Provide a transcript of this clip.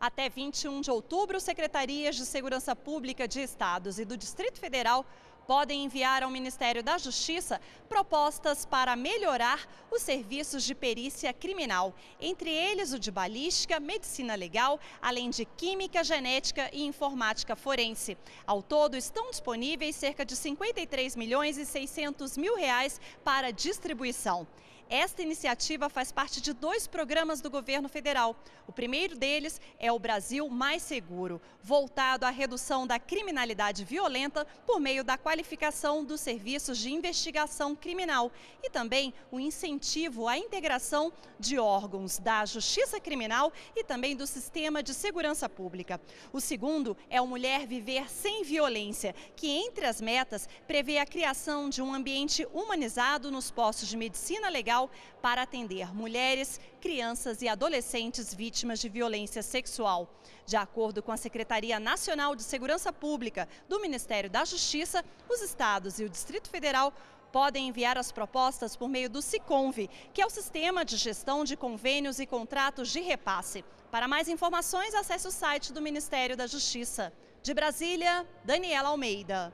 Até 21 de outubro, secretarias de Segurança Pública de estados e do Distrito Federal podem enviar ao Ministério da Justiça propostas para melhorar os serviços de perícia criminal, entre eles o de balística, medicina legal, além de química, genética e informática forense. Ao todo, estão disponíveis cerca de 53 milhões e 600 mil reais para distribuição. Esta iniciativa faz parte de dois programas do governo federal. O primeiro deles é o Brasil Mais Seguro, voltado à redução da criminalidade violenta por meio da qualificação dos serviços de investigação criminal e também o incentivo à integração de órgãos da Justiça Criminal e também do Sistema de Segurança Pública. O segundo é o Mulher Viver Sem Violência, que entre as metas prevê a criação de um ambiente humanizado nos postos de medicina legal para atender mulheres, crianças e adolescentes vítimas de violência sexual. De acordo com a Secretaria Nacional de Segurança Pública do Ministério da Justiça, os estados e o Distrito Federal podem enviar as propostas por meio do SICONV, que é o Sistema de Gestão de Convênios e Contratos de Repasse. Para mais informações, acesse o site do Ministério da Justiça. De Brasília, Daniela Almeida.